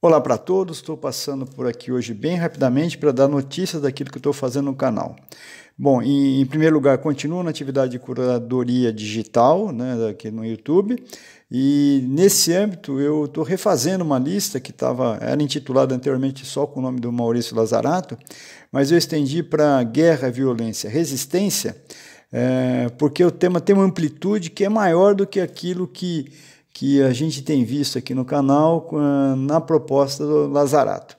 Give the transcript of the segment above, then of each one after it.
Olá para todos, estou passando por aqui hoje bem rapidamente para dar notícias daquilo que estou fazendo no canal. Bom, em, em, primeiro lugar, continuo na atividade de curadoria digital, né, aqui no YouTube. E nesse âmbito, eu estou refazendo uma lista que estava era intitulada anteriormente só com o nome do Maurício Lazarato, mas eu estendi para guerra, violência, resistência, é, porque o tema tem uma amplitude que é maior do que aquilo que, que a gente tem visto aqui no canal na proposta do Lazarato.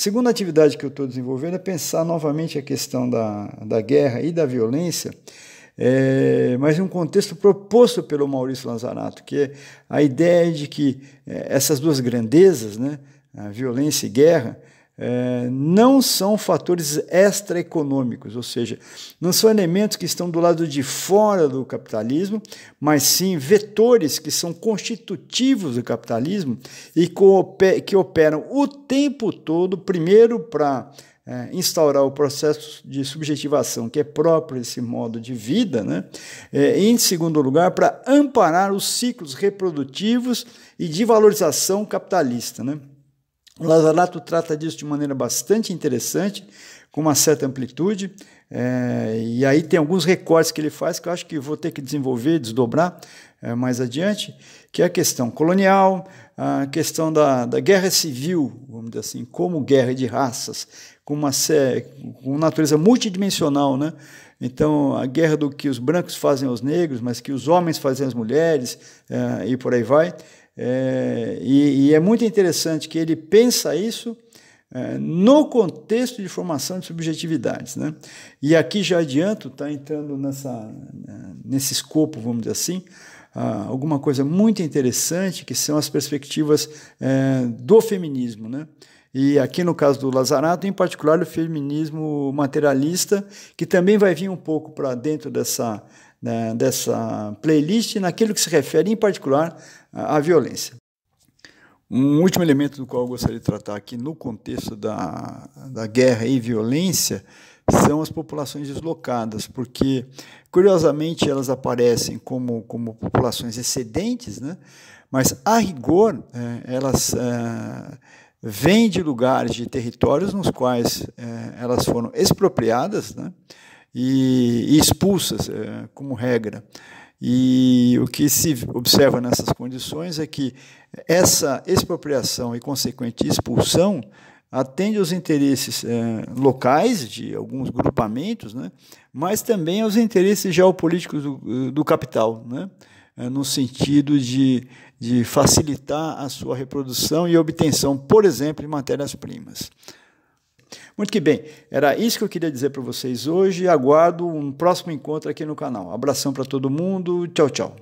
Segunda atividade que eu estou desenvolvendo é pensar novamente a questão da, da guerra e da violência, é, mas em um contexto proposto pelo Maurício Lanzarato, que é a ideia de que é, essas duas grandezas, né, a violência e guerra, é, não são fatores extraeconômicos, ou seja, não são elementos que estão do lado de fora do capitalismo, mas sim vetores que são constitutivos do capitalismo e que operam o tempo todo, primeiro para é, instaurar o processo de subjetivação que é próprio desse modo de vida, né? É, em segundo lugar, para amparar os ciclos reprodutivos e de valorização capitalista. Né? O Lazarato trata disso de maneira bastante interessante, com uma certa amplitude, é, e aí tem alguns recortes que ele faz que eu acho que vou ter que desenvolver, desdobrar é, mais adiante, que é a questão colonial, a questão da, da guerra civil, vamos dizer assim, como guerra de raças, com uma, com uma natureza multidimensional, né? Então, a guerra do que os brancos fazem aos negros, mas que os homens fazem às mulheres, é, e por aí vai. É, e, e, é muito interessante que ele pensa isso é, no contexto de formação de subjetividades. Né? E aqui já adianto, está entrando nessa, né, nesse escopo, vamos dizer assim, ah, alguma coisa muito interessante que são as perspectivas é, do feminismo. Né? E aqui no caso do Lazarato, em particular, o feminismo materialista, que também vai vir um pouco para dentro dessa né, dessa playlist naquilo que se refere, em particular, à violência. Um último elemento do qual eu gostaria de tratar aqui no contexto da, da guerra e violência são as populações deslocadas, porque, curiosamente, elas aparecem como, como populações excedentes, né? mas, a rigor, é, elas é, vêm de lugares, de territórios nos quais é, elas foram expropriadas, né? e, e expulsas é, como regra. E o que se observa nessas condições é que essa expropriação e consequente expulsão atende aos interesses é, locais de alguns grupamentos, né, mas também aos interesses geopolíticos do, do capital, né, é, no sentido de, de facilitar a sua reprodução e obtenção, por exemplo, de matérias-primas. Muito que bem, era isso que eu queria dizer para vocês hoje. Aguardo um próximo encontro aqui no canal. Abração para todo mundo. Tchau, tchau.